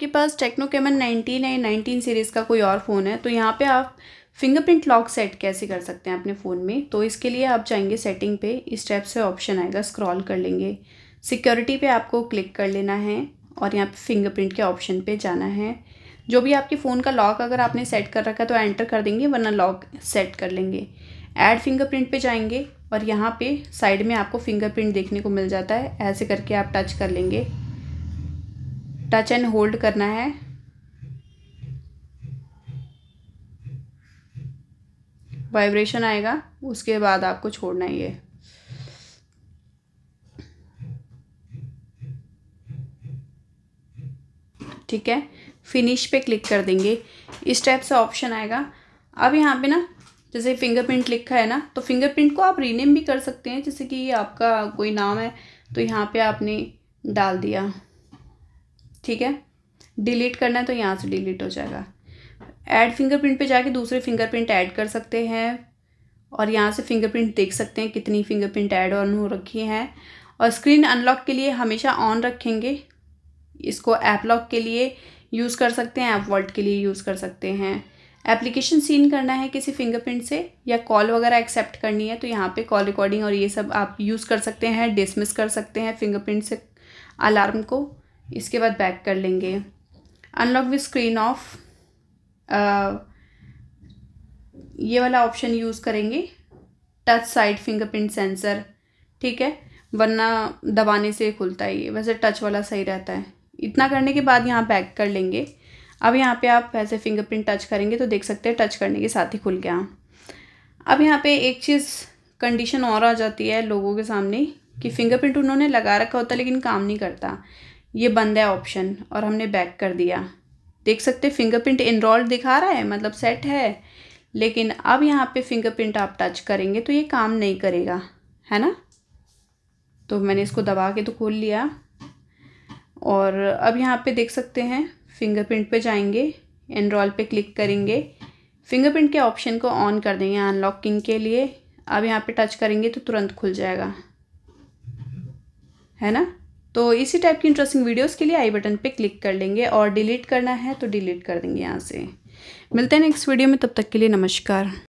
आपके पास Tecno Camon nineteen या नाइनटीन सीरीज़ का कोई और फ़ोन है तो यहाँ पे आप फिंगरप्रिंट लॉक सेट कैसे कर सकते हैं अपने फ़ोन में तो इसके लिए आप जाएंगे सेटिंग पे इस टाइप से ऑप्शन आएगा स्क्रॉल कर लेंगे सिक्योरिटी पे आपको क्लिक कर लेना है और यहाँ पे फिंगरप्रिंट के ऑप्शन पे जाना है जो भी आपके फ़ोन का लॉक अगर आपने सेट कर रखा है तो एंटर कर देंगे वरना लॉक सेट कर लेंगे ऐड फिंगरप्रिंट पे जाएंगे और यहाँ पे साइड में आपको फिंगरप्रिंट देखने को मिल जाता है ऐसे करके आप टच कर लेंगे टच एंड होल्ड करना है वाइब्रेशन आएगा उसके बाद आपको छोड़ना ही है ठीक है फिनिश पे क्लिक कर देंगे इस टाइप से ऑप्शन आएगा अब यहाँ पे ना जैसे फिंगरप्रिंट लिखा है ना तो फिंगरप्रिंट को आप रीनेम भी कर सकते हैं जैसे कि आपका कोई नाम है तो यहाँ पे आपने डाल दिया ठीक है डिलीट करना है तो यहाँ से डिलीट हो जाएगा ऐड फिंगरप्रिंट पे जाके दूसरे फिंगरप्रिंट ऐड कर सकते हैं और यहाँ से फिंगरप्रिंट देख सकते हैं कितनी फिंगरप्रिंट ऐड ऑन हो रखी हैं और स्क्रीन अनलॉक के लिए हमेशा ऑन रखेंगे इसको ऐप लॉक के लिए यूज़ कर सकते हैं ऐप वॉल्ट के लिए यूज़ कर सकते हैं एप्लीकेशन सीन करना है किसी फिंगरप्रिंट से या कॉल वगैरह एक्सेप्ट करनी है तो यहाँ पे कॉल रिकॉर्डिंग और ये सब आप यूज़ कर सकते हैं डिसमिस कर सकते हैं फिंगरप्रिंट से अलार्म को इसके बाद बैक कर लेंगे अनलॉक विद स्क्रीन ऑफ ये वाला ऑप्शन यूज़ करेंगे टच साइड फिंगरप्रिंट सेंसर ठीक है वरना दबाने से खुलता है ये वैसे टच वाला सही रहता है इतना करने के बाद यहाँ बैक कर लेंगे अब यहाँ पे आप वैसे फिंगरप्रिंट टच करेंगे तो देख सकते हैं टच करने के साथ ही खुल गया अब यहाँ पे एक चीज़ कंडीशन और आ जाती है लोगों के सामने कि फिंगरप्रिंट उन्होंने लगा रखा होता है लेकिन काम नहीं करता ये बंद है ऑप्शन और हमने बैक कर दिया देख सकते फिंगरप्रिंट इनरोल्ड दिखा रहा है मतलब सेट है लेकिन अब यहाँ पे फिंगरप्रिंट आप टच करेंगे तो ये काम नहीं करेगा है ना तो मैंने इसको दबा के तो खोल लिया और अब यहाँ पे देख सकते हैं फिंगरप्रिंट पे जाएंगे एनरोल पे क्लिक करेंगे फिंगरप्रिंट के ऑप्शन को ऑन कर देंगे अनलॉकिंग के लिए अब यहाँ पे टच करेंगे तो तुरंत खुल जाएगा है ना तो इसी टाइप की इंटरेस्टिंग वीडियोस के लिए आई बटन पे क्लिक कर लेंगे और डिलीट करना है तो डिलीट कर देंगे यहाँ से मिलते हैं नेक्स्ट वीडियो में तब तक के लिए नमस्कार